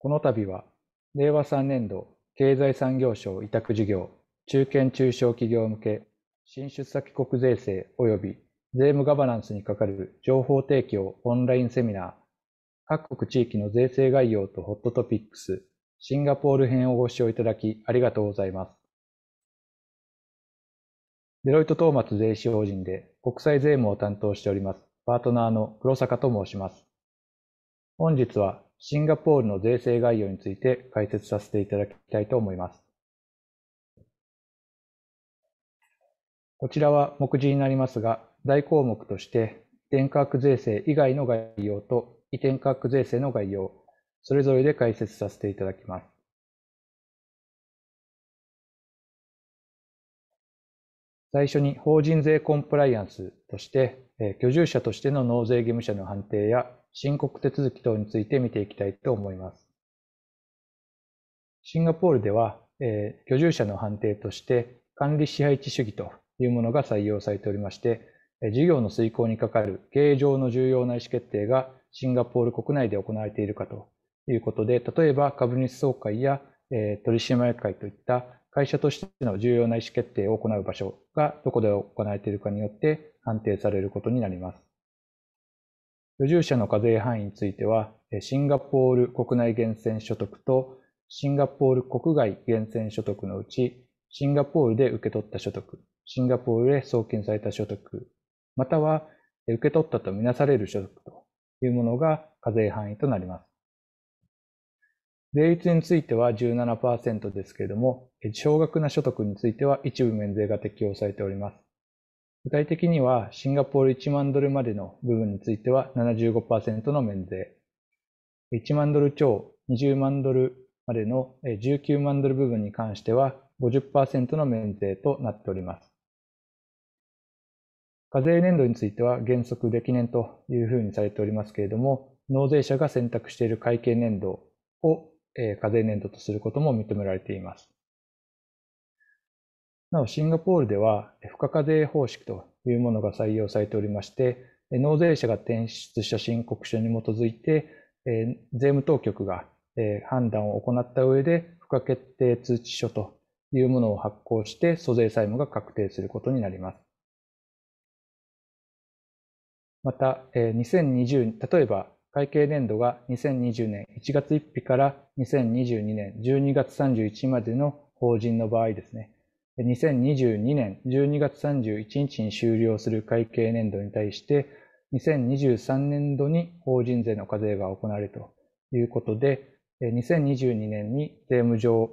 この度は、令和3年度経済産業省委託事業、中堅中小企業向け、新出先国税制及び税務ガバナンスに係る情報提供オンラインセミナー、各国地域の税制概要とホットトピックス、シンガポール編をご視聴いただきありがとうございます。デロイトトーマツ税理士法人で国際税務を担当しておりますパートナーの黒坂と申します。本日はシンガポールの税制概要について解説させていただきたいと思います。こちらは目次になりますが、大項目として、転移価格税制以外の概要と移転価格税制の概要、それぞれで解説させていただきます。最初に法人税コンプライアンスとして、居住者としての納税義務者の判定や申告手続き等について見ていきたいと思います。シンガポールでは、えー、居住者の判定として管理支配地主義というものが採用されておりまして、事業の遂行に係る経営上の重要な意思決定がシンガポール国内で行われているかということで、例えば株主総会や、えー、取締役会といった会社としての重要な意思決定を行う場所がどこで行われているかによって判定されることになります。居住者の課税範囲については、シンガポール国内源泉所得とシンガポール国外源泉所得のうち、シンガポールで受け取った所得、シンガポールへ送金された所得、または受け取ったとみなされる所得というものが課税範囲となります。税率については17%ですけれども、少額な所得については一部免税が適用されております。具体的には、シンガポール1万ドルまでの部分については75%の免税。1万ドル超20万ドルまでの19万ドル部分に関しては50%の免税となっております。課税年度については原則歴年というふうにされておりますけれども、納税者が選択している会計年度を課税年度とすることも認められています。なお、シンガポールでは、付加課税方式というものが採用されておりまして、納税者が転出した申告書に基づいて、税務当局が判断を行った上で、付加決定通知書というものを発行して、租税債務が確定することになります。また、2020、例えば、会計年度が2020年1月1日から2022年12月31日までの法人の場合ですね、2022年12月31日に終了する会計年度に対して、2023年度に法人税の課税が行われるということで、2022年に税務上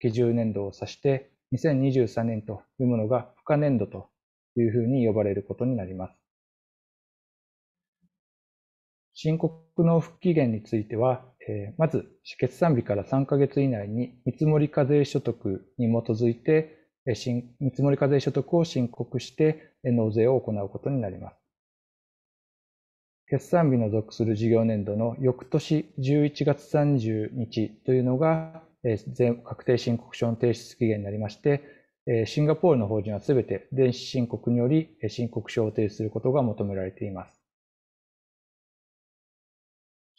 基準年度を指して、2023年というものが付加年度というふうに呼ばれることになります。申告の復帰限については、えまず、決算日から3ヶ月以内に見積課税所得に基づいて見積もり課税所得を申告して納税を行うことになります。決算日の属する事業年度の翌年11月30日というのが確定申告書の提出期限になりまして、シンガポールの法人はすべて電子申告により申告書を提出することが求められています。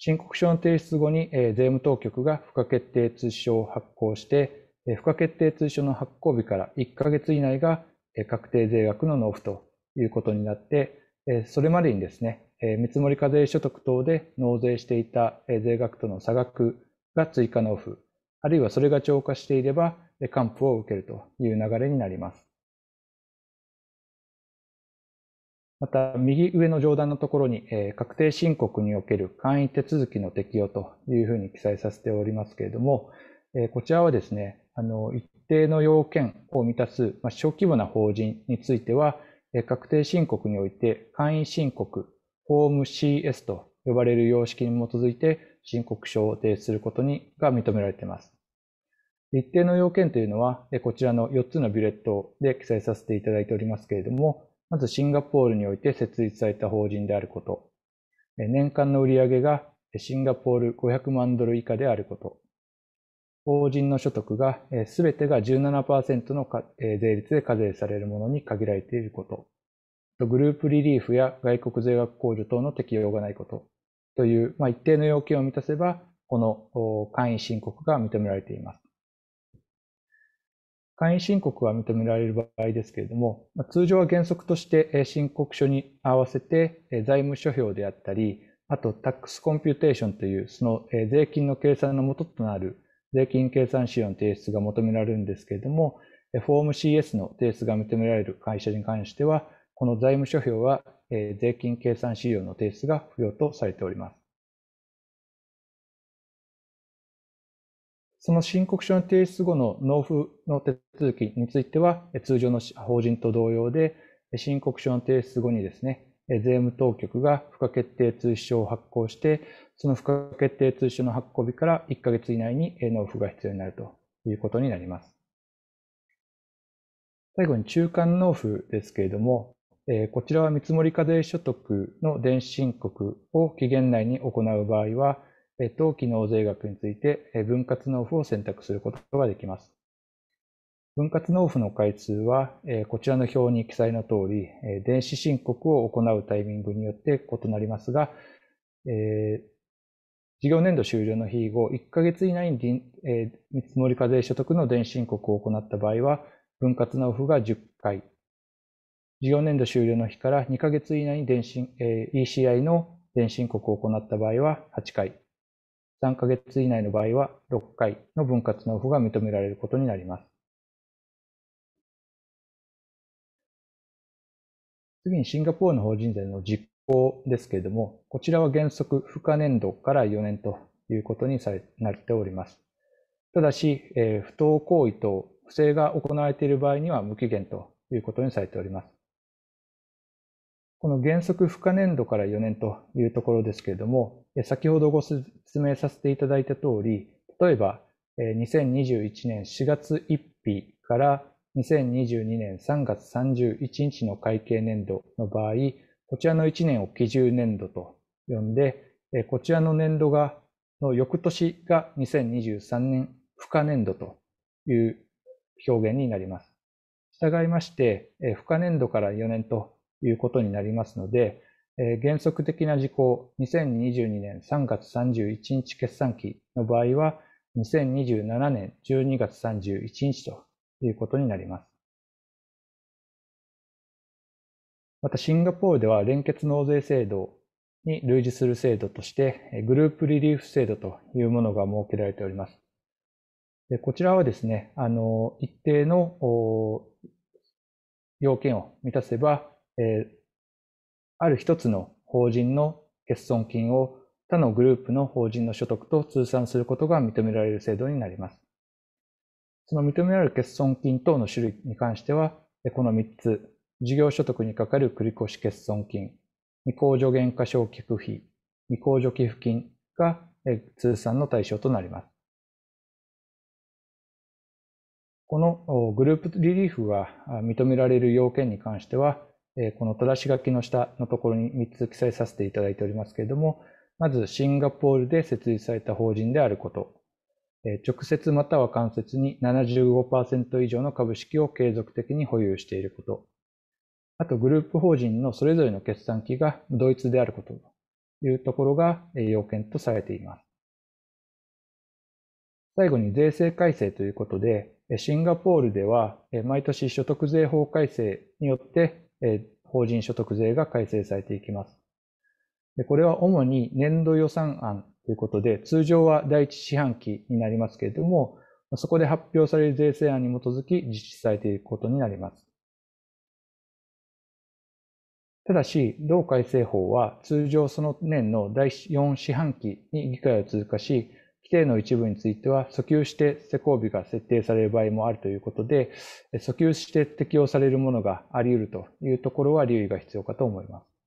申告書の提出後に税務当局が付加決定通知書を発行して、付加決定通知書の発行日から1ヶ月以内が確定税額の納付ということになって、それまでにですね、見積もり課税所得等で納税していた税額との差額が追加納付、あるいはそれが超過していれば、還付を受けるという流れになります。また、右上の上段のところに、確定申告における簡易手続きの適用というふうに記載させておりますけれども、こちらはですね、あの、一定の要件を満たす、ま小規模な法人については、確定申告において、簡易申告、ホーム CS と呼ばれる様式に基づいて申告書を提出することにが認められています。一定の要件というのは、こちらの4つのビュレットで記載させていただいておりますけれども、まずシンガポールにおいて設立された法人であること、年間の売上がシンガポール500万ドル以下であること、法人の所得が、全てが17%の税率で課税されるものに限られていること、グループリリーフや外国税額控除等の適用がないことという、まあ、一定の要件を満たせば、この簡易申告が認められています。簡易申告は認められる場合ですけれども、通常は原則として申告書に合わせて財務諸表であったり、あとタックスコンピューテーションというその税金の計算の元となる税金計算資料の提出が求められるんですけれども、フォーム CS の提出が認められる会社に関しては、この財務諸表は税金計算資料の提出が不要とされております。その申告書の提出後の納付の手続きについては、通常の法人と同様で、申告書の提出後にですね、税務当局が付加決定通知書を発行して、その付加決定通知書の発行日から1ヶ月以内に納付が必要になるということになります。最後に中間納付ですけれども、こちらは見積課税所得の電子申告を期限内に行う場合は、当期納税額について分割納付を選択することができます。分割納付の回数は、こちらの表に記載の通り、電子申告を行うタイミングによって異なりますが、事業年度終了の日後、1ヶ月以内に見積もり課税所得の電子申告を行った場合は、分割納付が10回、事業年度終了の日から2ヶ月以内に電子、ECI の電子申告を行った場合は8回、3ヶ月以内の場合は6回の分割納付が認められることになります。次にシンガポールの法人税の実行ですけれども、こちらは原則付加年度から4年ということにされなっております。ただし、えー、不当行為と不正が行われている場合には無期限ということにされております。この原則付加年度から4年というところですけれども、先ほどご説明させていただいた通り、例えば2021年4月1日から2022年3月31日の会計年度の場合、こちらの1年を基準年度と呼んで、こちらの年度が、の翌年が2023年付加年度という表現になります。従いまして、付加年度から4年ということになりますので、原則的な事項、2022年3月31日決算期の場合は、2027年12月31日ということになります。またシンガポールでは連結納税制度に類似する制度として、グループリリーフ制度というものが設けられております。でこちらはですね、あの、一定の要件を満たせば、えある一つの法人の欠損金を他のグループの法人の所得と通算することが認められる制度になります。その認められる欠損金等の種類に関しては、この3つ、事業所得にかかる繰越欠損金、未控除減価償却費、未控除寄付金が通算の対象となります。このグループリリーフが認められる要件に関しては、このたし書きの下のところに3つ記載させていただいておりますけれども、まずシンガポールで設立された法人であること、直接または間接に75%以上の株式を継続的に保有していること。あと、グループ法人のそれぞれの決算機が同一であることというところが要件とされています。最後に税制改正ということで、シンガポールでは毎年所得税法改正によって法人所得税が改正されていきます。これは主に年度予算案ということで、通常は第一四半期になりますけれども、そこで発表される税制案に基づき実施されていくことになります。ただし、同改正法は通常その年の第4四半期に議会を通過し、規定の一部については訴求して施行日が設定される場合もあるということで、訴求して適用されるものがあり得るというところは留意が必要かと思います。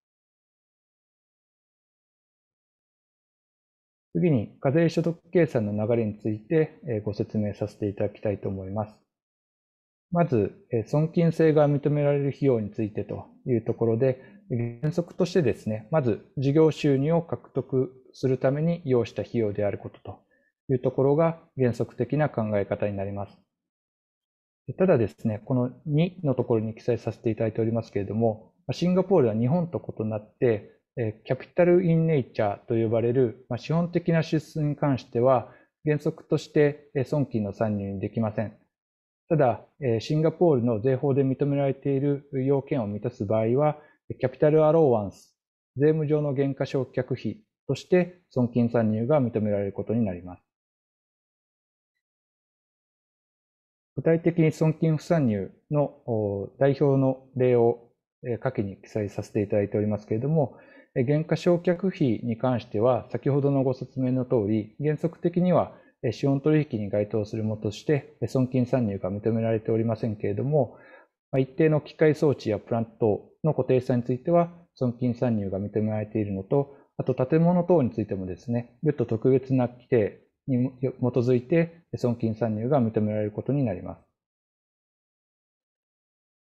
次に課税所得計算の流れについてご説明させていただきたいと思います。まず、損金性が認められる費用についてというところで、原則としてですね、まず事業収入を獲得するために要した費用であることというところが原則的な考え方になります。ただですね、この2のところに記載させていただいておりますけれども、シンガポールは日本と異なって、キャピタル・イン・ネイチャーと呼ばれる、まあ、資本的な支出に関しては、原則として損金の参入にできません。ただ、シンガポールの税法で認められている要件を満たす場合は、キャピタル・アローワンス、税務上の減価償却費として損金参入が認められることになります。具体的に損金不参入の代表の例を下記に記載させていただいておりますけれども、減価償却費に関しては、先ほどのご説明の通り、原則的には資本取引に該当するものとして、損金参入が認められておりませんけれども、一定の機械装置やプラントの固定資産については、損金参入が認められているのと、あと建物等についてもですね、別途特別な規定に基づいて損金参入が認められることになります。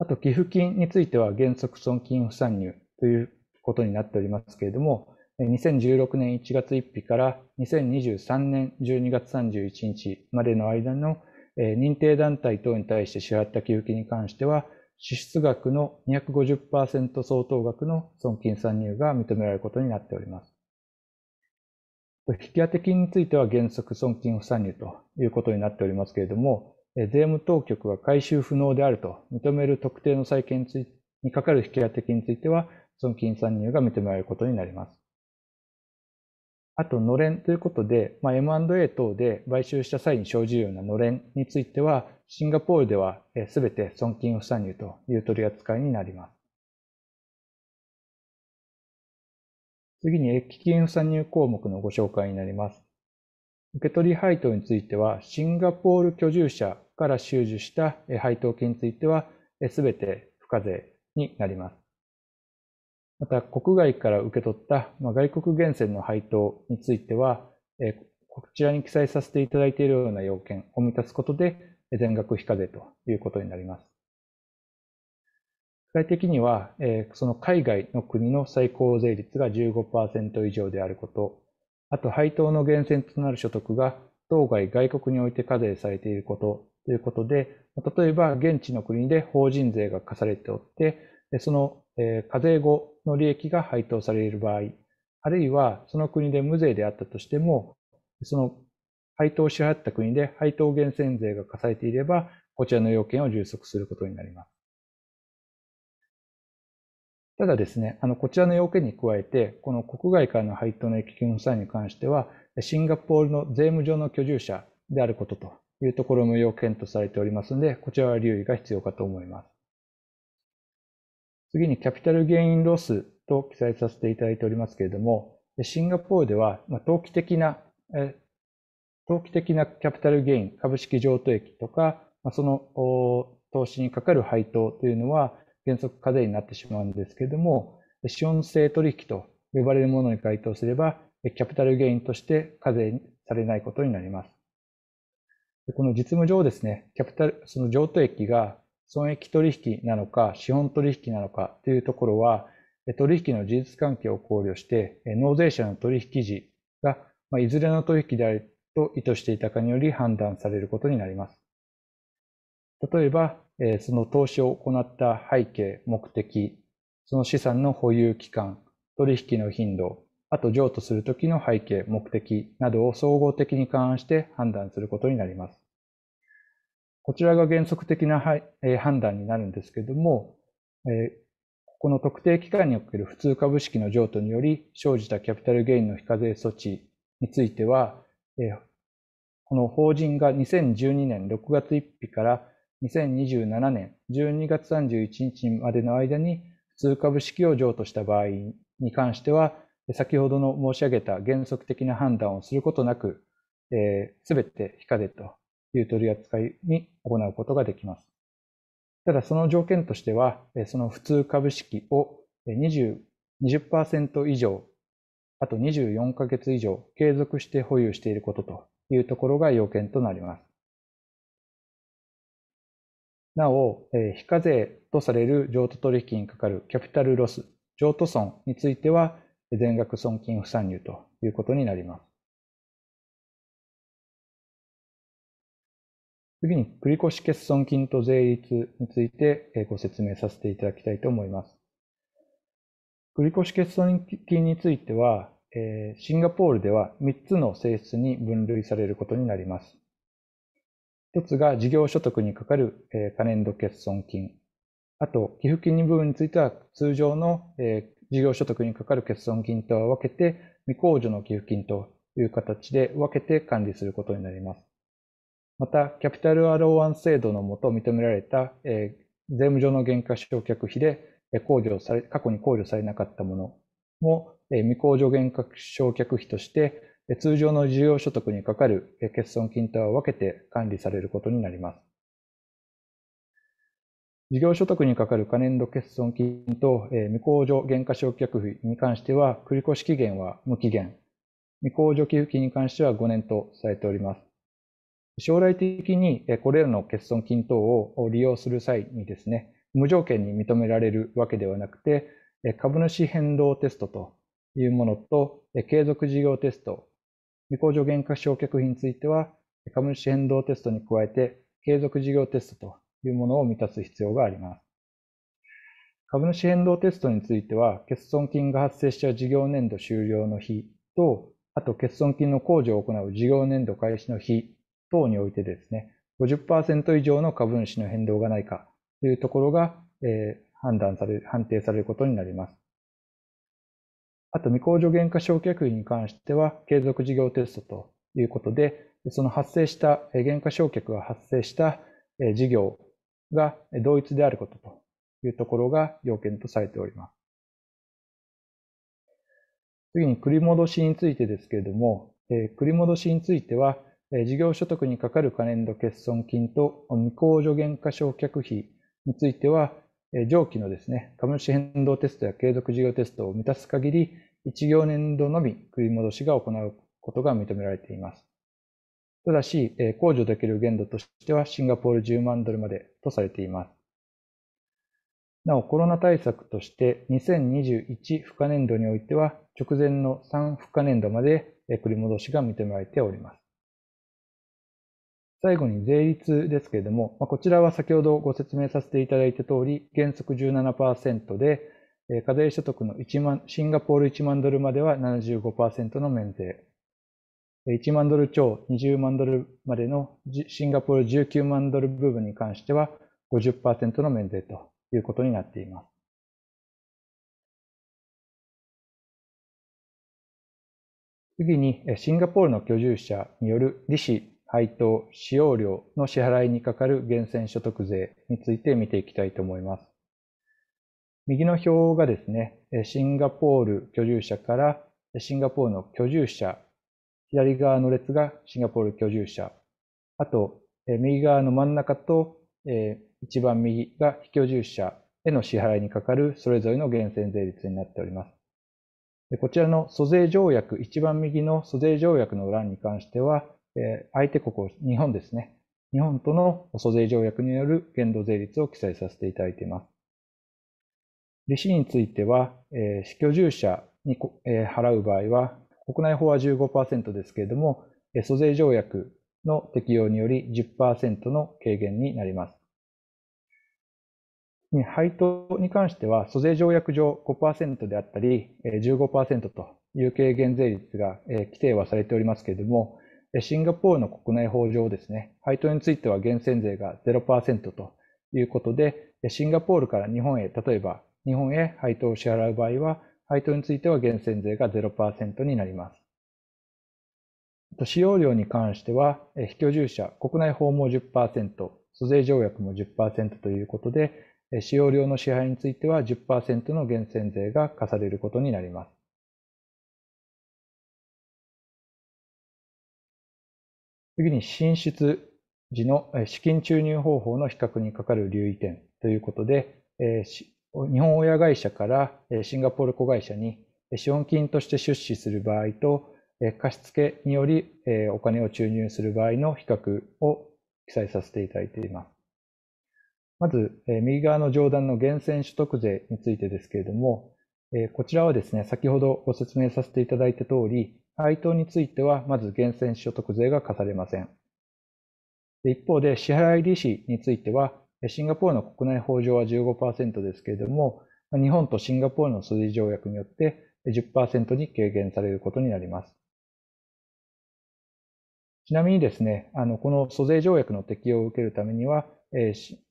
あと、寄付金については原則損金不参入ということになっておりますけれども、2016年1月1日から2023年12月31日までの間の認定団体等に対して支払った給付金に関しては、支出額の250%相当額の損金算入が認められることになっております。引き当て金については原則損金不算入ということになっておりますけれども、税務当局が回収不能であると認める特定の債権にかかる引き当て金については、損金算入が認められることになります。あと、のれんということで、まあ、M&A 等で買収した際に生じるようなのれんについては、シンガポールでは全て損金不参入という取り扱いになります。次に、益金不参入項目のご紹介になります。受取配当については、シンガポール居住者から収受した配当金については、全て付加税になります。また国外から受け取った外国源泉の配当については、こちらに記載させていただいているような要件を満たすことで、全額非課税ということになります。具体的には、その海外の国の最高税率が15%以上であること、あと配当の源泉となる所得が当該外国において課税されていることということで、例えば現地の国で法人税が課されておって、その課税後の利益が配当される場合、あるいはその国で無税であったとしても、その配当を支払った国で配当源泉税が課されていれば、こちらの要件を充足することになります。ただですね、あの、こちらの要件に加えて、この国外からの配当の益金負債に関しては、シンガポールの税務上の居住者であることというところも要件とされておりますので、こちらは留意が必要かと思います。次にキャピタルゲインロスと記載させていただいておりますけれども、シンガポールでは、ま投機的な、え投機的なキャピタルゲイン、株式譲渡益とか、まその投資にかかる配当というのは原則課税になってしまうんですけれども、資本性取引と呼ばれるものに該当すれば、キャピタルゲインとして課税されないことになります。この実務上ですね、キャピタル、その譲渡益が損益取引なのか、資本取引なのかというところは、取引の事実関係を考慮して、納税者の取引時が、まいずれの取引であると意図していたかにより判断されることになります。例えば、その投資を行った背景、目的、その資産の保有期間、取引の頻度、あと譲渡するときの背景、目的などを総合的に勘案して判断することになります。こちらが原則的な判断になるんですけども、この特定機関における普通株式の譲渡により生じたキャピタルゲインの非課税措置については、この法人が2012年6月1日から2027年12月31日までの間に普通株式を譲渡した場合に関しては、先ほどの申し上げた原則的な判断をすることなく、す、べ、て非課税という取り扱いに行うことができます。ただその条件としては、その普通株式を20 20%以上、あと24ヶ月以上継続して保有していることというところが要件となります。なお、非課税とされる譲渡取引にかかるキャピタルロス、譲渡損については、全額損金不参入ということになります。次に、繰越欠損金と税率についてご説明させていただきたいと思います。繰越欠損金については、シンガポールでは3つの性質に分類されることになります。1つが事業所得にかかる可燃度欠損金。あと、寄付金部分については通常の事業所得にかかる欠損金とは分けて、未控除の寄付金という形で分けて管理することになります。また、キャピタルアローワン制度のもと認められた、えー、税務上の減価償却費で考慮され、過去に考慮されなかったものも、えー、未控除減価償却費として、通常の事要所得にかかる欠損金とは分けて管理されることになります。事業所得にかかる可燃度欠損金と、えー、未控除減価償却費に関しては、繰越期限は無期限、未控除給付金に関しては5年とされております。将来的にこれらの欠損均等を利用する際にですね、無条件に認められるわけではなくて、株主変動テストというものと、継続事業テスト、未控除減価償却費については、株主変動テストに加えて、継続事業テストというものを満たす必要があります。株主変動テストについては、欠損金が発生した事業年度終了の日と、あと欠損金の控除を行う事業年度開始の日等においてですね、50%以上の株主の変動がないかというところが、え判断され判定されることになります。あと、未控除減価償却費に関しては、継続事業テストということで、その発生した、減価償却が発生した事業が同一であることというところが要件とされております。次に繰り戻しについてですけれども、繰り戻しについては、事業所得にかかる可燃度欠損金と未控除減価償却費については、上記のですね、株主変動テストや継続事業テストを満たす限り、1行年度のみ繰り戻しが行うことが認められています。ただし、控除できる限度としてはシンガポール10万ドルまでとされています。なお、コロナ対策として2021不可年度においては直前の3不可年度まで繰り戻しが認められております。最後に税率ですけれども、まあ、こちらは先ほどご説明させていただいた通り、原則17%で、課税所得の1万、シンガポール1万ドルまでは75%の免税。1万ドル超20万ドルまでのシンガポール19万ドル部分に関しては50%の免税ということになっています。次に、シンガポールの居住者による利子配当、使用料の支払いにかかる源泉所得税について見ていきたいと思います。右の表がですね、シンガポール居住者からシンガポールの居住者、左側の列がシンガポール居住者、あと右側の真ん中と一番右が非居住者への支払いにかかるそれぞれの源泉税率になっております。こちらの租税条約、一番右の租税条約の欄に関しては、相手国を、日本ですね。日本との租税条約による限度税率を記載させていただいています。利子については、えー、居住者に、えー、払う場合は、国内法は15%ですけれども、えー、租税条約の適用により10%の軽減になります。配当に関しては、租税条約上5%であったり、15%という軽減税率が規定はされておりますけれども、シンガポールの国内法上ですね、配当については源泉税が0%ということで、シンガポールから日本へ、例えば日本へ配当を支払う場合は、配当については源泉税が0%になります。使用料に関しては、非居住者、国内法も10%、租税条約も10%ということで、使用料の支払いについては10%の源泉税が課されることになります。次に進出時の資金注入方法の比較にかかる留意点ということで、日本親会社からシンガポール子会社に資本金として出資する場合と、貸付によりお金を注入する場合の比較を記載させていただいています。まず、右側の上段の源泉所得税についてですけれども、こちらはですね、先ほどご説明させていただいた通り、配当については、まず源泉所得税が課されません。一方で、支払い利子については、シンガポールの国内法上は15%ですけれども、日本とシンガポールの数字条約によって10%に軽減されることになります。ちなみにですね、あのこの租税条約の適用を受けるためには、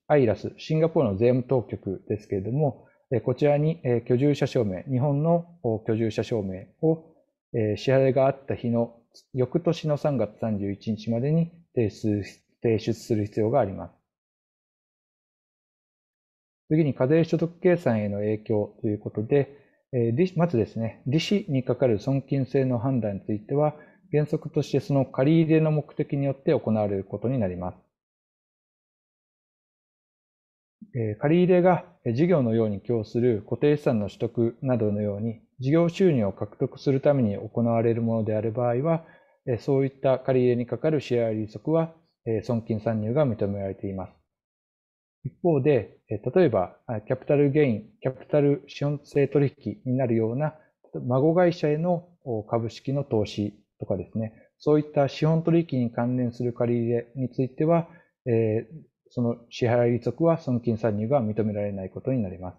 アイラス、シンガポールの税務当局ですけれども、こちらに、居住者証明、日本の居住者証明をえー、支払いがあった日の翌年の3月31日までに提出提出する必要があります。次に課税所得計算への影響ということで、えー、まずですね、利子にかかる損金性の判断については、原則としてその借り入れの目的によって行われることになります。借り入れが事業のように供する固定資産の取得などのように事業収入を獲得するために行われるものである場合は、そういった借り入れにかかるシェア利息は損金参入が認められています。一方で、例えば、キャピタルゲイン、キャピタル資本性取引になるような、孫会社への株式の投資とかですね、そういった資本取引に関連する借り入れについては、えその支払い利息は損金算入が認められないことになります。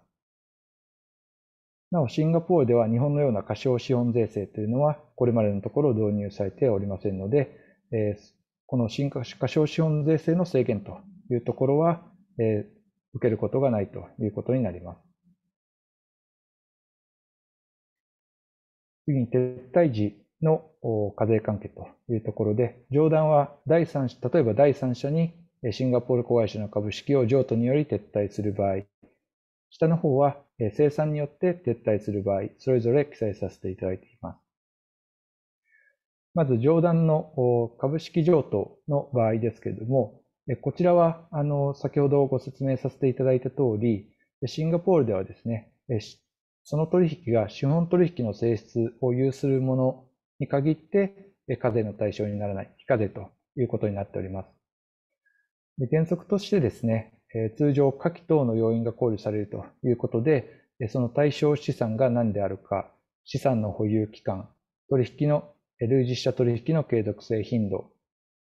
なお、シンガポールでは日本のような過小資本税制というのは、これまでのところ導入されておりませんので、えこの新過小資本税制の制限というところは、え受けることがないということになります。次に撤退時の課税関係というところで、上段は第三例えば第三者にシンガポール子会社の株式を譲渡により撤退する場合、下の方は生産によって撤退する場合、それぞれ記載させていただいています。まず上段の株式譲渡の場合ですけれども、こちらはあの先ほどご説明させていただいた通り、シンガポールではですね、その取引が資本取引の性質を有するものに限って課税の対象にならない、非課税ということになっております。で原則としてですね、え通常下記等の要因が考慮されるということで、その対象資産が何であるか、資産の保有期間、取引の、類似した取引の継続性頻度、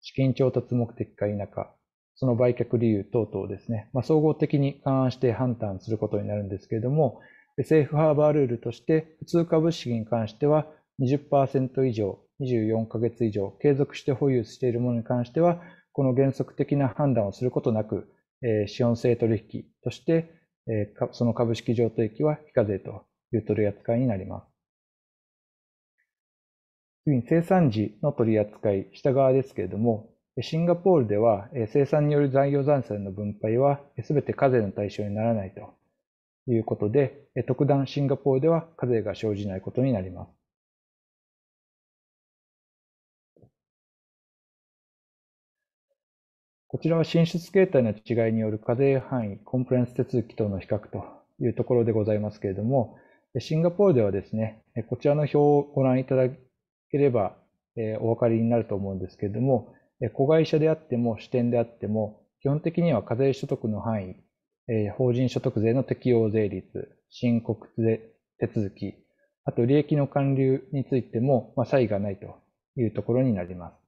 資金調達目的か否か、その売却理由等々ですね、まあ、総合的に勘案して判断することになるんですけれども、セーフハーバールールとして、普通株式に関しては20%以上、24ヶ月以上継続して保有しているものに関しては、この原則的な判断をすることなく、え資本性取引として、えその株式上取引は非課税という取り扱いになります。次に生産時の取り扱い、下側ですけれども、シンガポールでは生産による残業残産の分配は全て課税の対象にならないということで、特段シンガポールでは課税が生じないことになります。こちらは進出形態の違いによる課税範囲、コンプライアンス手続き等の比較というところでございますけれども、シンガポールではですね、こちらの表をご覧いただければお分かりになると思うんですけれども、子会社であっても支店であっても、基本的には課税所得の範囲、法人所得税の適用税率、申告税手続き、あと利益の還流についても差異がないというところになります。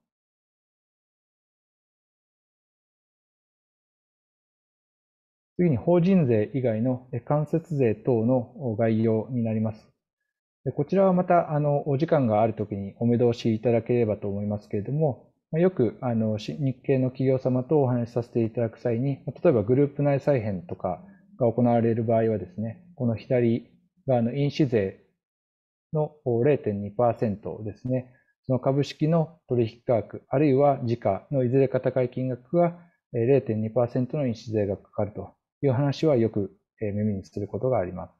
次に法人税以外の間接税等の概要になります。こちらはまた、あの、お時間があるときにお目通しいただければと思いますけれども、よく、あの、日系の企業様とお話しさせていただく際に、例えばグループ内再編とかが行われる場合はですね、この左側の印紙税の0.2%ですね、その株式の取引価格、あるいは時価のいずれか高い金額が0.2%の飲酒税がかかるという話はよく耳にすることがあります。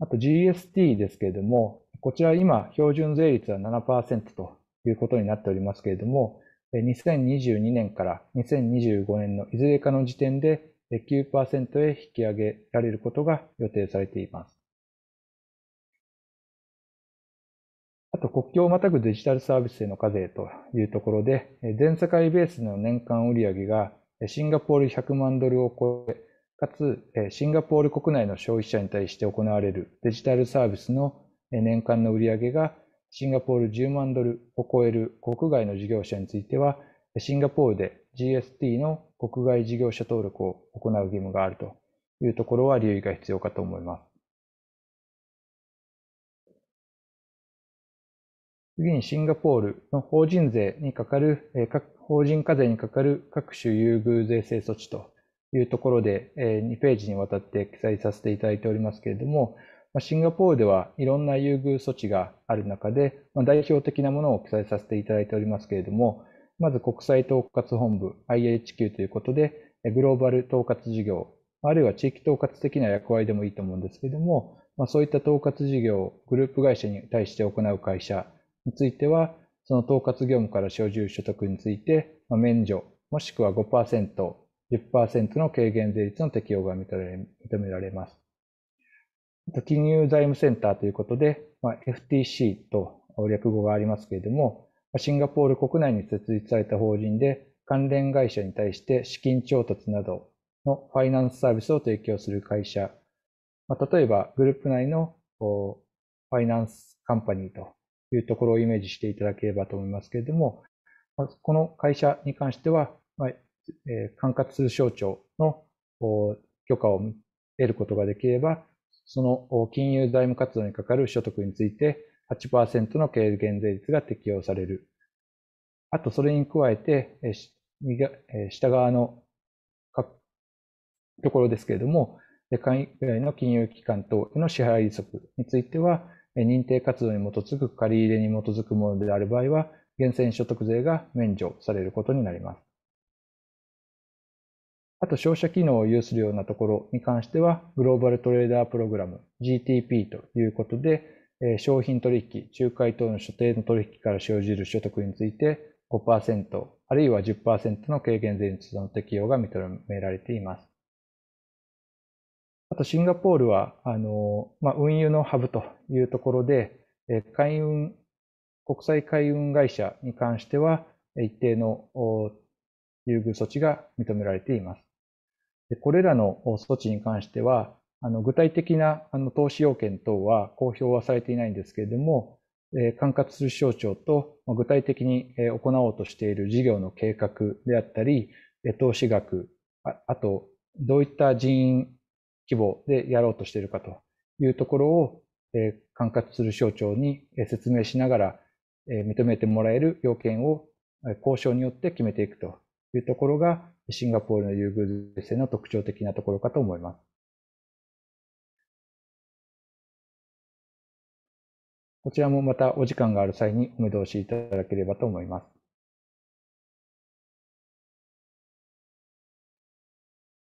あと GST ですけれども、こちら今標準税率は7%ということになっておりますけれども、2022年から2025年のいずれかの時点で9%へ引き上げられることが予定されています。あと国境をまたぐデジタルサービスへの課税というところで、全世界ベースの年間売上がシンガポール100万ドルを超え、かつ、シンガポール国内の消費者に対して行われるデジタルサービスの年間の売上がシンガポール10万ドルを超える国外の事業者については、シンガポールで GST の国外事業者登録を行う義務があるというところは留意が必要かと思います。次にシンガポールの法人税にかかる、法人課税にかかる各種優遇税制措置というところで、2ページにわたって記載させていただいておりますけれども、シンガポールではいろんな優遇措置がある中で、代表的なものを記載させていただいておりますけれども、まず国際統括本部 IHQ ということで、グローバル統括事業、あるいは地域統括的な役割でもいいと思うんですけれども、そういった統括事業をグループ会社に対して行う会社については、その統括業務から所住所得について、免除、もしくは5%、10%の軽減税率の適用が認められます。金融財務センターということで、FTC と略語がありますけれども、シンガポール国内に設立された法人で、関連会社に対して資金調達などのファイナンスサービスを提供する会社、例えばグループ内のファイナンスカンパニーとというところをイメージしていただければと思いますけれども、この会社に関しては、管轄する省庁の許可を得ることができれば、その金融財務活動にかかる所得について8%の軽減税率が適用される。あと、それに加えて、下側のところですけれども、海外の金融機関等への支払い利息については、認定活動に基づく借り入れに基づくものである場合は、源泉所得税が免除されることになります。あと、商社機能を有するようなところに関しては、グローバルトレーダープログラム GTP ということで、商品取引、仲介等の所定の取引から生じる所得について5%、あるいは10%の軽減税率の適用が認められています。あとシンガポールは、あの、まあ、運輸のハブというところで、え海運、国際海運会社に関しては、一定の優遇措置が認められています。でこれらの措置に関しては、あの具体的なあの投資要件等は公表はされていないんですけれども、え管轄する省庁と具体的に行おうとしている事業の計画であったり、投資額、あと、どういった人員規模でやろうとしているかというところを、管轄する省庁に説明しながら、認めてもらえる要件を交渉によって決めていくというところが、シンガポールの優遇税制の特徴的なところかと思います。こちらもまたお時間がある際にお目通しいただければと思います。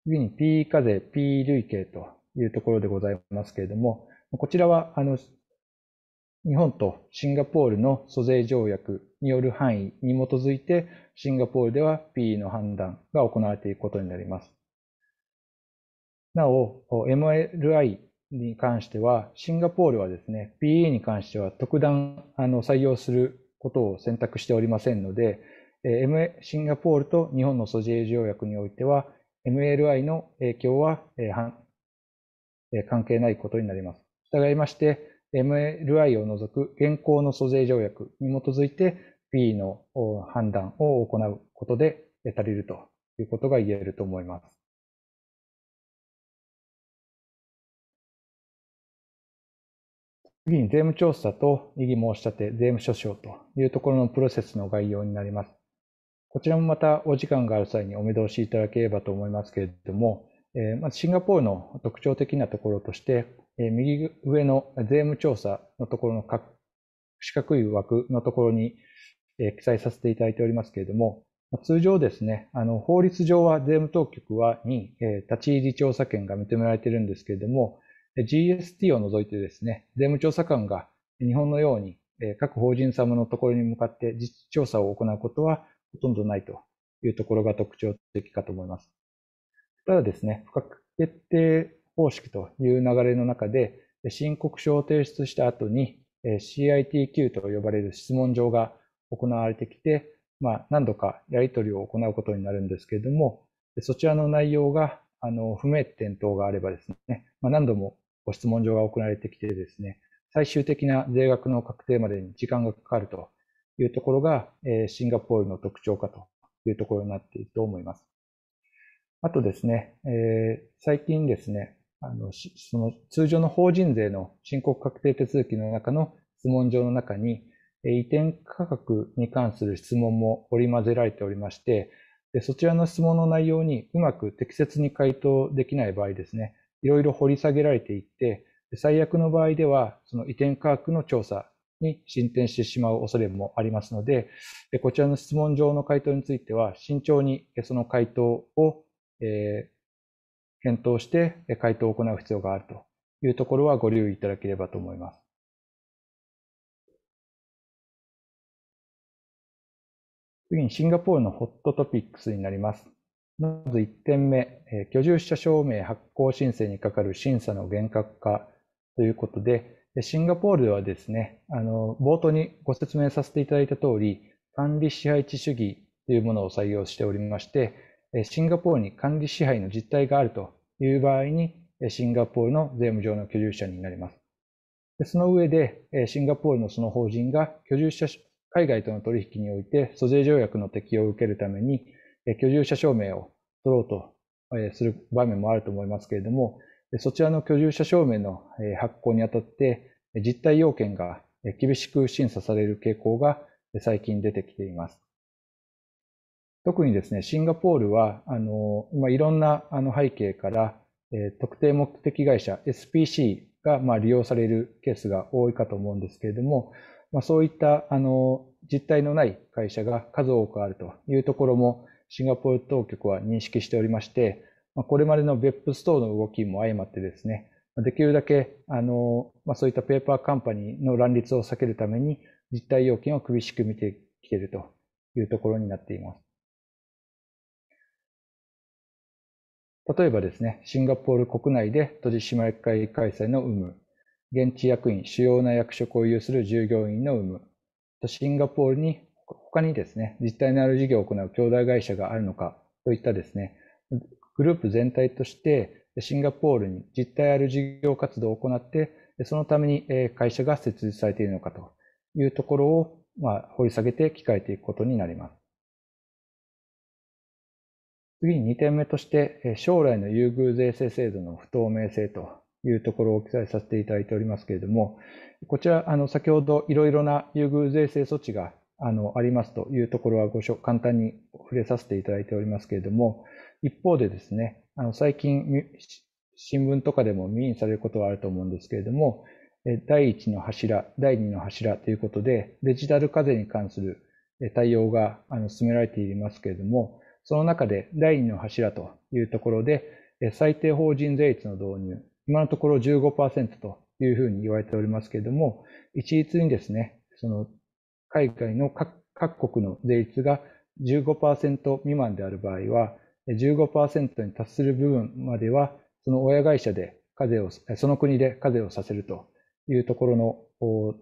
次に P 課税、P 累計というところでございますけれども、こちらは、あの、日本とシンガポールの租税条約による範囲に基づいて、シンガポールでは P の判断が行われていくことになります。なお、MLI に関しては、シンガポールはですね、PE に関しては特段あの採用することを選択しておりませんので、シンガポールと日本の租税条約においては、MLI の影響は関係ないことになります。従いまして、MLI を除く現行の租税条約に基づいて B の判断を行うことで足りるということが言えると思います。次に税務調査と異議申し立て、税務署長というところのプロセスの概要になります。こちらもまたお時間がある際にお目通しいただければと思いますけれども、えまシンガポールの特徴的なところとして、え右上の税務調査のところの四角い枠のところに、え記載させていただいておりますけれども、通常ですね、あの法律上は税務当局はに、え立ち入り調査権が認められているんですけれども、GST を除いてですね、税務調査官が日本のように各法人様のところに向かって実地調査を行うことはほとんどないというところが特徴的かと思います。ただですね、不確決定方式という流れの中で、申告書を提出した後に CITQ と呼ばれる質問状が行われてきて、まあ、何度かやり取りを行うことになるんですけれども、そちらの内容があの不明点等があればですね、まあ、何度もご質問状が送られてきてですね、最終的な税額の確定までに時間がかかるというところが、えシンガポールの特徴かというところになっていると思います。あとですね、え最近ですね、あのその通常の法人税の申告確定手続きの中の質問状の中に、移転価格に関する質問も織り交ぜられておりまして、でそちらの質問の内容にうまく適切に回答できない場合ですね、いろいろ掘り下げられていって、最悪の場合では、その移転価格の調査に進展してしまう恐れもありますので、こちらの質問状の回答については、慎重にその回答を、え検討して回答を行う必要があるというところはご留意いただければと思います。次にシンガポールのホットトピックスになります。まず1点目、居住者証明発行申請にかかる審査の厳格化ということで、シンガポールではですね、あの、冒頭にご説明させていただいた通り、管理支配地主義というものを採用しておりまして、シンガポールに管理支配の実態があるという場合に、シンガポールの税務上の居住者になります。でその上で、シンガポールのその法人が居住者、海外との取引において租税条約の適用を受けるために、居住者証明を取ろうとする場面もあると思いますけれども、そちらの居住者証明の発行にあたって、実態要件が厳しく審査される傾向が最近出てきています。特にですね、シンガポールは、あの、まあ、いろんなあの背景から、え特定目的会社 SPC が、ま利用されるケースが多いかと思うんですけれども、まあ、そういった、あの、実態のない会社が数多くあるというところも、シンガポール当局は認識しておりまして、これまでの別府ストーの動きも相まってですね、できるだけ、あの、まあ、そういったペーパーカンパニーの乱立を避けるために、実態要件を厳しく見てきているというところになっています。例えばですね、シンガポール国内で取締役会開催の有無、現地役員、主要な役職を有する従業員の有無、シンガポールに他にですね、実態のある事業を行う兄弟会社があるのかといったですね、グループ全体としてシンガポールに実態ある事業活動を行って、そのために会社が設立されているのかというところを、まあ、掘り下げて聞かれていくことになります。次に2点目として、将来の優遇税制制度の不透明性というところを記載させていただいておりますけれども、こちら、あの、先ほどいろいろな優遇税制措置があのありますというところはご簡単に触れさせていただいておりますけれども、一方でですね、あの最近新聞とかでも見にされることはあると思うんですけれども、第1の柱、第2の柱ということで、デジタル課税に関する対応が進められていますけれども、その中で第2の柱というところで、最低法人税率の導入、今のところ15%というふうに言われておりますけれども、一律にですね、その海外の各国の税率が15%未満である場合は、15%に達する部分までは、その親会社で課税を、その国で課税をさせるというところの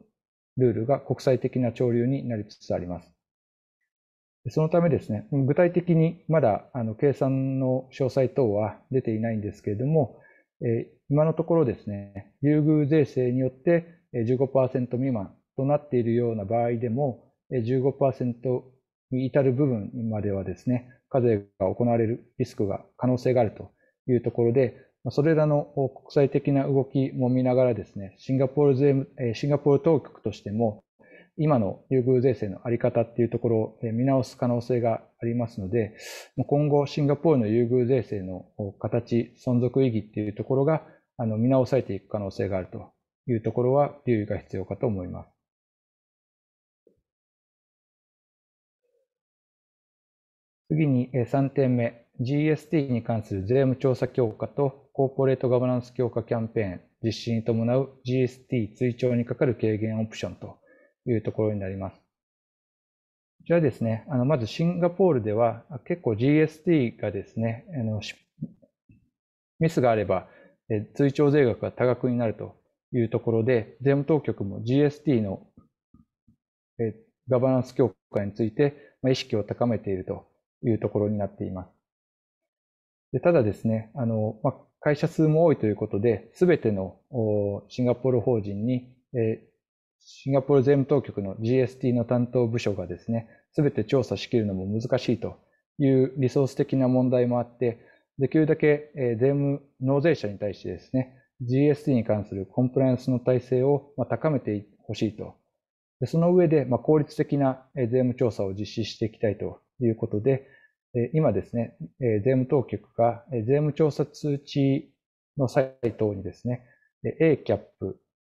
ルールが国際的な潮流になりつつあります。そのためですね、具体的にまだあの計算の詳細等は出ていないんですけれども、え今のところですね、優遇税制によって15%未満となっているような場合でも、15%に至る部分まではですね、課税が行われるリスクが、可能性があるというところで、それらの国際的な動きも見ながらですね、シンガポール税、シンガポール当局としても、今の優遇税制のあり方っていうところを見直す可能性がありますので、今後シンガポールの優遇税制の形、存続意義っていうところがあの見直されていく可能性があるというところは留意が必要かと思います。次に3点目、GST に関する税務調査強化とコーポレートガバナンス強化キャンペーン実施に伴う GST 追徴にかかる軽減オプションというところになります。こちらですね、あのまずシンガポールでは結構 GST がですね、あのミスがあれば追徴税額が多額になるというところで、税務当局も GST のガバナンス強化について意識を高めているというところになっています。でただですね、あの、まあ、会社数も多いということで、すべてのシンガポール法人に、えシンガポール税務当局の GST の担当部署がですね、すべて調査しきるのも難しいというリソース的な問題もあって、できるだけ税務納税者に対してですね、GST に関するコンプライアンスの体制を高めてほしいと。その上で効率的な税務調査を実施していきたいということで、今ですね、税務当局が税務調査通知のサイトにですね、ACAP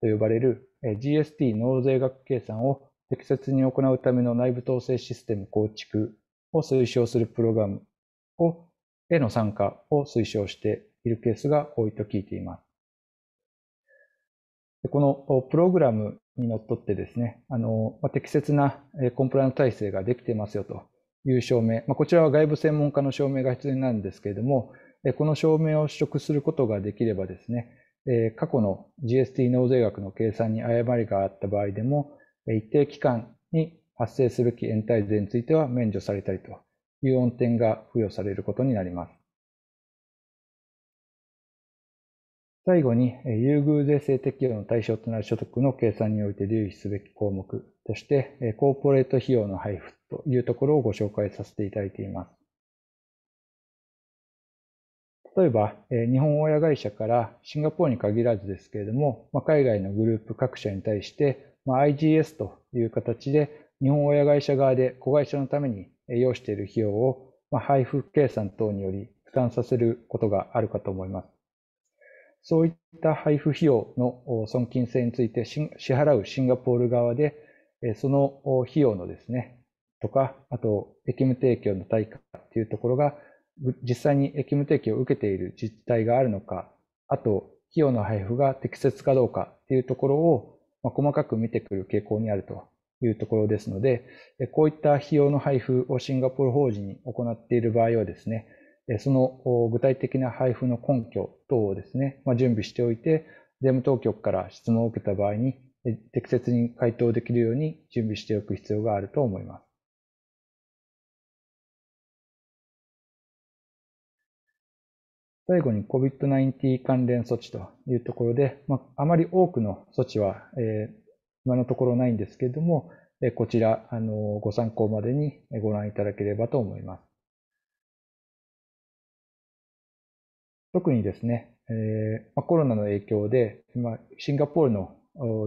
と呼ばれる GST 納税額計算を適切に行うための内部統制システム構築を推奨するプログラムをへの参加を推奨しているケースが多いと聞いています。このプログラムにのっとってですね、あの適切なコンプライアンス体制ができてますよという証明、まあ、こちらは外部専門家の証明が必要なんですけれども、この証明を取得することができればですね、過去の GST 納税額の計算に誤りがあった場合でも、一定期間に発生すべき延滞税については免除されたりという恩典が付与されることになります。最後に、優遇税制適用の対象となる所得の計算において留意すべき項目として、コーポレート費用の配布というところをご紹介させていただいています。例えば、日本親会社からシンガポールに限らずですけれども、海外のグループ各社に対して、IGS という形で、日本親会社側で子会社のために要している費用を配布計算等により負担させることがあるかと思います。そういった配布費用の損金制について支払うシンガポール側で、その費用のですね、とか、あと、役務提供の対価っていうところが、実際に役務提供を受けている実態があるのか、あと、費用の配布が適切かどうかっていうところを、ま細かく見てくる傾向にあるというところですので、こういった費用の配布をシンガポール法人に行っている場合はですね、その具体的な配布の根拠等をですね、まあ、準備しておいて、税務当局から質問を受けた場合に、適切に回答できるように準備しておく必要があると思います。最後に COVID-19 関連措置というところで、まあ、あまり多くの措置は、えー、今のところないんですけれども、こちら、あのご参考までにご覧いただければと思います。特にですね、えー、コロナの影響で、今、シンガポールの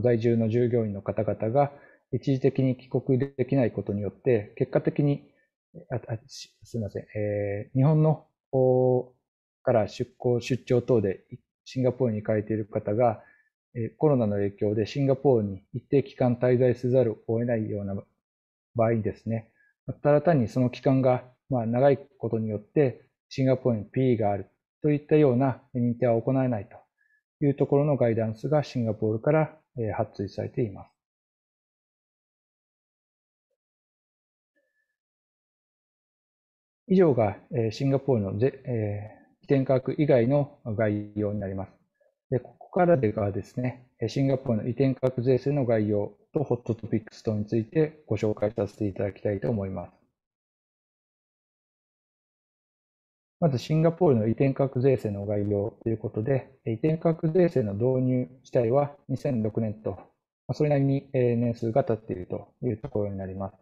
在住の従業員の方々が一時的に帰国できないことによって、結果的に、ああすみません、えー、日本のから出向、出張等でシンガポールに帰っている方が、えコロナの影響でシンガポールに一定期間滞在せざるを得ないような場合にですね、ただ単にその期間が、まあ、長いことによって、シンガポールに PE があるといったような認定は行えないというところのガイダンスがシンガポールから発追されています。以上がシンガポールの移転価格以外の概要になります。でここからではですね、シンガポールの移転価格税制の概要とホットトピックス等についてご紹介させていただきたいと思います。まずシンガポールの移転格税制の概要ということで、移転格税制の導入自体は2006年と、それなりに年数が経っているというところになります。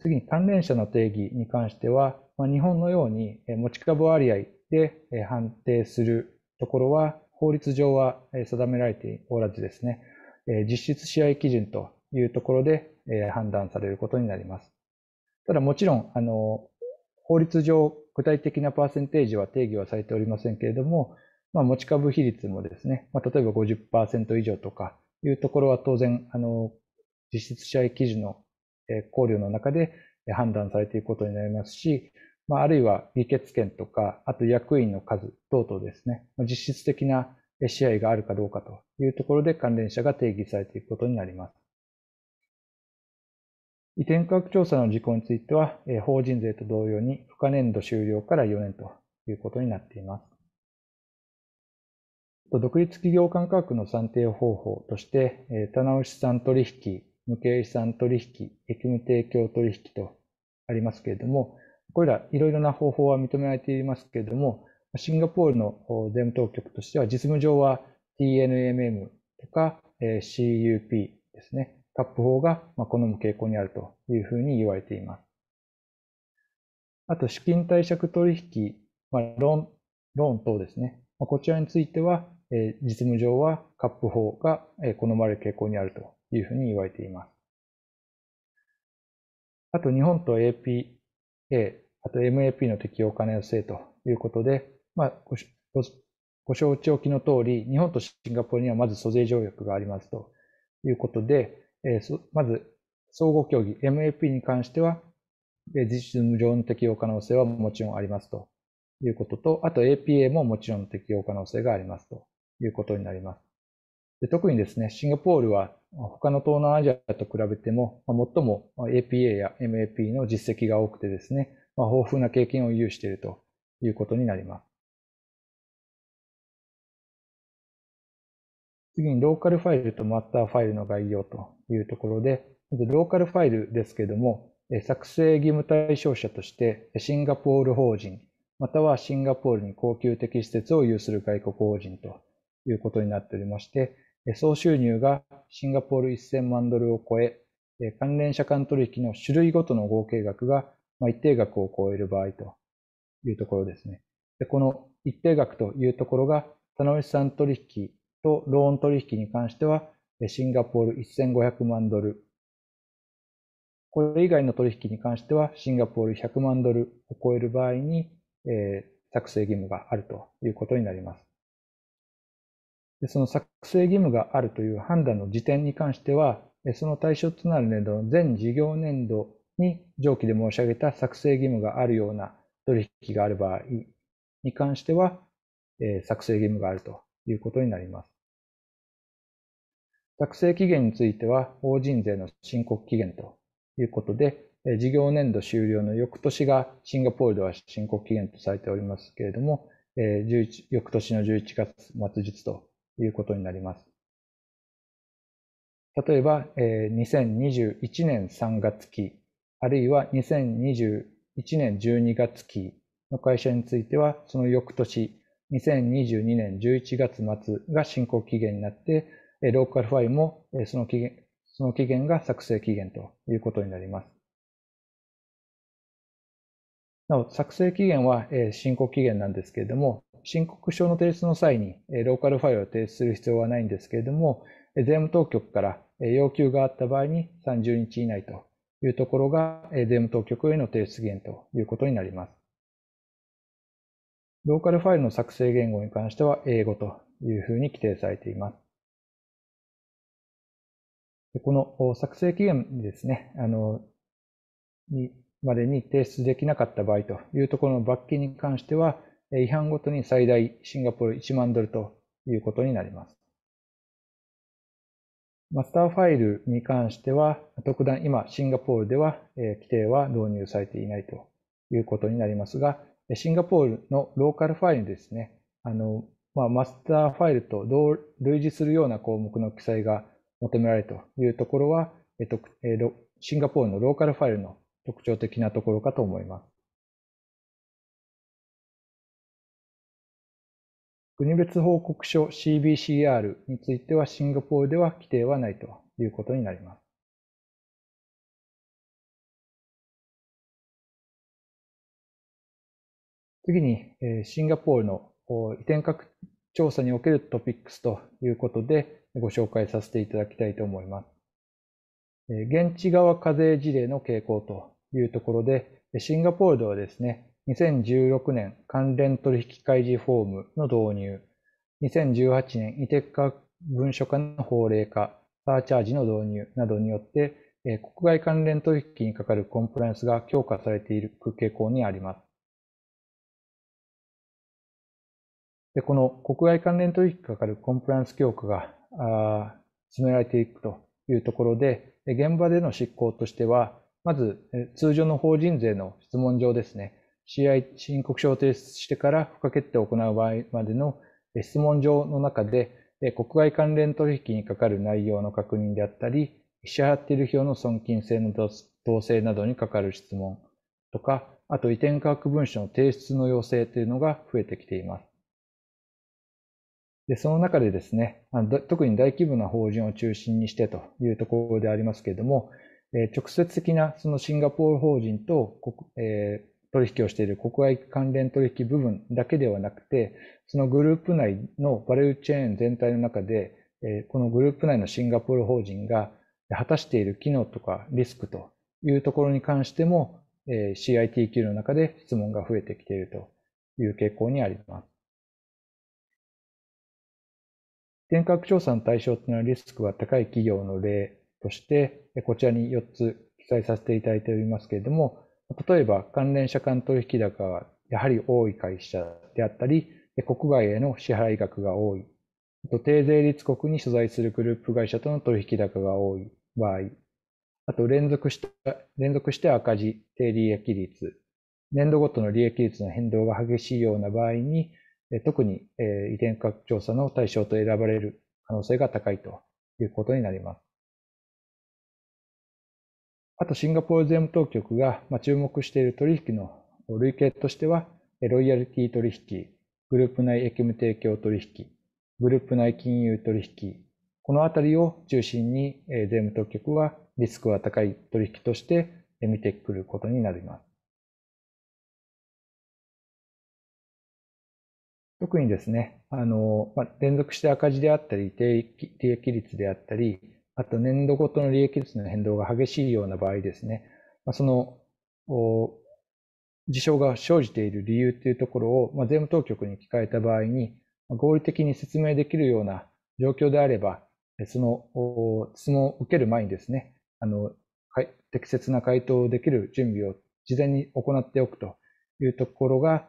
次に関連者の定義に関しては、日本のように持ち株割合で判定するところは、法律上は定められておらずですね、実質試合基準というところで判断されることになります。ただもちろん、あの、法律上、具体的なパーセンテージは定義はされておりませんけれども、まあ、持ち株比率もですね、まあ、例えば50%以上とかいうところは当然、あの、実質試合基準の考慮の中で判断されていくことになりますし、まあ、あるいは議決権とか、あと役員の数等々ですね、実質的な試合があるかどうかというところで関連者が定義されていくことになります。移転価格調査の事項については、法人税と同様に、付加年度終了から4年ということになっています。独立企業間価格の算定方法として、棚卸資産取引、無形資産取引、役務提供取引とありますけれども、これらいろいろな方法は認められていますけれども、シンガポールの税務当局としては、実務上は TNMM とか CUP ですね。タップ法が好む傾向にあるというふうに言われています。あと、資金貸借取引、まあ、ローン、ローン等ですね。まあ、こちらについては、えー、実務上はカップ法が、え好まれる傾向にあるというふうに言われています。あと、日本と APA、あと MAP の適用可能性ということで、まあご、ご承知おきの通り、日本とシンガポールにはまず租税条約がありますということで、えー、まず、総合競技 MAP に関しては、実質無料の適用可能性はもちろんありますということと、あと APA ももちろん適用可能性がありますということになります。で特にですね、シンガポールは他の東南アジアと比べても、最も APA や MAP の実績が多くてですね、まあ、豊富な経験を有しているということになります。次にローカルファイルとマッターファイルの概要というところで、ローカルファイルですけれども、作成義務対象者として、シンガポール法人、またはシンガポールに恒久的施設を有する外国法人ということになっておりまして、総収入がシンガポール1000万ドルを超え、関連者間取引の種類ごとの合計額が一定額を超える場合というところですね。でこの一定額というところが、棚卸さん取引とローン取引に関しては、シンガポール1500万ドル。これ以外の取引に関しては、シンガポール100万ドルを超える場合に、えー、作成義務があるということになります。でその作成義務があるという判断の時点に関しては、その対象となる年度の全事業年度に上記で申し上げた作成義務があるような取引がある場合に関しては、えー、作成義務があるということになります。作成期限については、法人税の申告期限ということで、事業年度終了の翌年がシンガポールでは申告期限とされておりますけれども、翌年の11月末日ということになります。例えば、2021年3月期、あるいは2021年12月期の会社については、その翌年、2022年11月末が申告期限になって、ローカルファイルもその期限、その期限が作成期限ということになります。なお、作成期限は申告期限なんですけれども、申告書の提出の際にローカルファイルを提出する必要はないんですけれども、税務当局から要求があった場合に30日以内というところが税務当局への提出期限ということになります。ローカルファイルの作成言語に関しては英語というふうに規定されています。この作成期限にですね、あの、にまでに提出できなかった場合というところの罰金に関しては、違反ごとに最大シンガポール1万ドルということになります。マスターファイルに関しては、特段今、シンガポールでは、え規定は導入されていないということになりますが、シンガポールのローカルファイルにですね、あの、まあ、マスターファイルと同類似するような項目の記載が求められるというところは、えっとえー、シンガポールのローカルファイルの特徴的なところかと思います。国別報告書 CBCR についてはシンガポールでは規定はないということになります。次に、シンガポールの移転核調査におけるトピックスということで、ご紹介させていただきたいと思います。現地側課税事例の傾向というところで、シンガポールではですね、2016年関連取引開示フォームの導入、2018年イテッカ文書化の法令化、サーチャージの導入などによって、国外関連取引にかかるコンプライアンスが強化されている傾向にあります。でこの国外関連取引にかかるコンプライアンス強化が進められていくというところで、現場での執行としては、まず通常の法人税の質問状ですね、CI 申告書を提出してから付加決定を行う場合までの質問状の中で、国外関連取引にかかる内容の確認であったり、支払っている表の損金性の統制などにかかる質問とか、あと移転価格文書の提出の要請というのが増えてきています。で、その中でですね、あの特に大規模な法人を中心にしてというところでありますけれども、えー、直接的なそのシンガポール法人と、えー、取引をしている国外関連取引部分だけではなくて、そのグループ内のバレルチェーン全体の中で、えー、このグループ内のシンガポール法人が果たしている機能とかリスクというところに関しても、えー、CITQ の中で質問が増えてきているという傾向にあります。転換調査の対象となるリスクが高い企業の例として、こちらに4つ記載させていただいておりますけれども、例えば関連者間取引高がやはり多い会社であったり、国外への支払額が多い、低税率国に所在するグループ会社との取引高が多い場合、あと連続し連続して赤字、低利益率、年度ごとの利益率の変動が激しいような場合に、特に遺伝学調査の対象と選ばれる可能性が高いということになります。あと、シンガポール税務当局が注目している取引の類型としては、ロイヤリティ取引、グループ内役務提供取引、グループ内金融取引、このあたりを中心に税務当局はリスクは高い取引として見てくることになります。特にですね、あの、まあ、連続して赤字であったり、利益率であったり、あと年度ごとの利益率の変動が激しいような場合ですね、まあ、その、事象が生じている理由というところを、まあ、税務当局に聞かれた場合に、合理的に説明できるような状況であれば、その質問を受ける前にですね、あの適切な回答をできる準備を事前に行っておくというところが、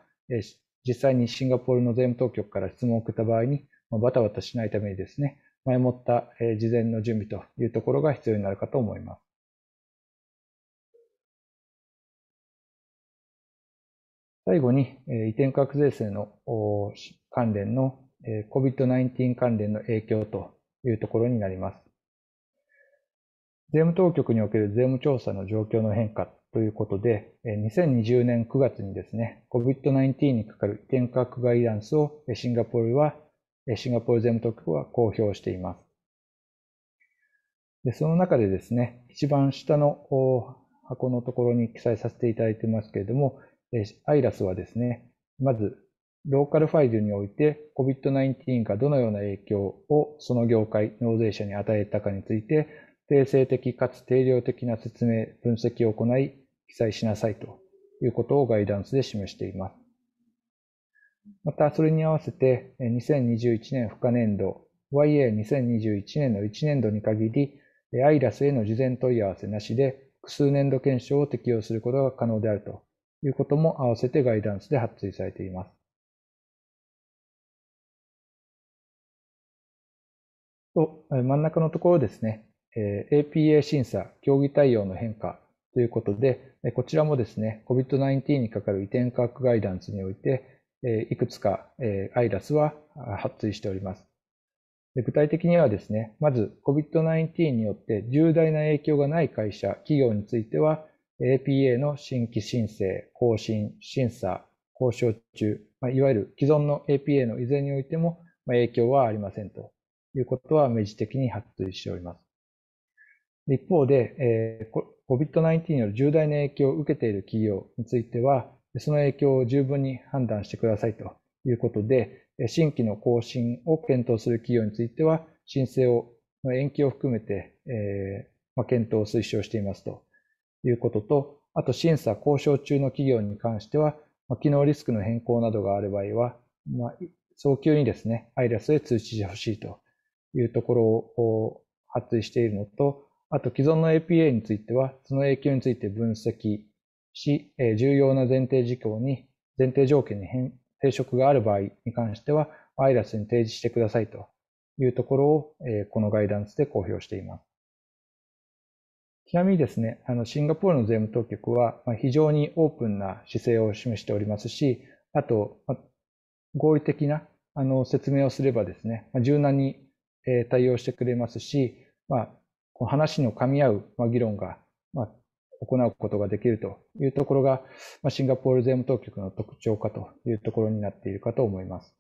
実際にシンガポールの税務当局から質問を送った場合に、まバタバタしないためにですね、前もった、え事前の準備というところが必要になるかと思います。最後に、移転価格税制の関連の COVID-19 関連の影響というところになります。税務当局における税務調査の状況の変化ということで、2020年9月にですね、COVID-19 にかかる転革ガイダンスをシンガポールは、シンガポール税務当局は公表しています。でその中でですね、一番下の箱のところに記載させていただいてますけれども、アイラスはですね、まず、ローカルファイルにおいて COVID-19 がどのような影響をその業界、納税者に与えたかについて、定性的かつ定量的な説明、分析を行い、記載しなさいということをガイダンスで示しています。また、それに合わせて、2021年付加年度、YA2021 年の1年度に限り、i イ a s への事前問い合わせなしで、複数年度検証を適用することが可能であるということも合わせてガイダンスで発追されています。と真ん中のところですね、APA 審査、競技対応の変化ということで、こちらもですね、COVID-19 にかかる移転科学ガイダンスにおいて、いくつか IRAS は発追しております。具体的にはですね、まず COVID-19 によって重大な影響がない会社、企業については、APA の新規申請、更新、審査、交渉中、いわゆる既存の APA のずれにおいても影響はありませんということは明示的に発追しております。一方で、えー、COVID-19 による重大な影響を受けている企業については、その影響を十分に判断してくださいということで、新規の更新を検討する企業については、申請を延期を含めて、えーまあ、検討を推奨していますということと、あと審査交渉中の企業に関しては、まあ、機能リスクの変更などがある場合は、まあ、早急にですね、IRAS へ通知してほしいというところを発意しているのと、あと既存の APA については、その影響について分析し、重要な前提事項に、前提条件に変抵触がある場合に関しては、i イラスに提示してくださいというところを、このガイダンスで公表しています。ちなみにですね、あのシンガポールの税務当局は非常にオープンな姿勢を示しておりますし、あと、合理的なあの説明をすればですね、柔軟に対応してくれますし、まあ、話の噛み合う、ま議論が、ま行うことができるというところが、まシンガポール税務当局の特徴かというところになっているかと思います。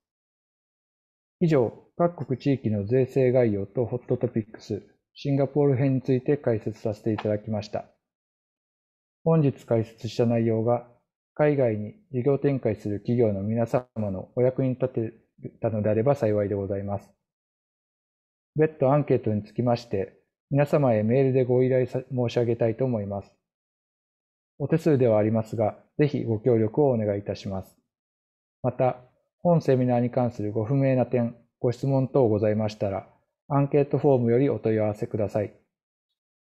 以上、各国地域の税制概要とホットトピックス、シンガポール編について解説させていただきました。本日解説した内容が、海外に事業展開する企業の皆様のお役に立てたのであれば幸いでございます。別途アンケートにつきまして、皆様へメールでご依頼申し上げたいと思います。お手数ではありますが、ぜひご協力をお願いいたします。また、本セミナーに関するご不明な点、ご質問等ございましたら、アンケートフォームよりお問い合わせください。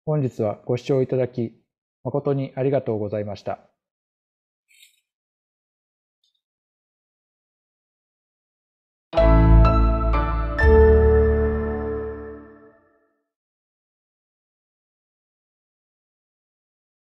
本日はご視聴いただき、誠にありがとうございました。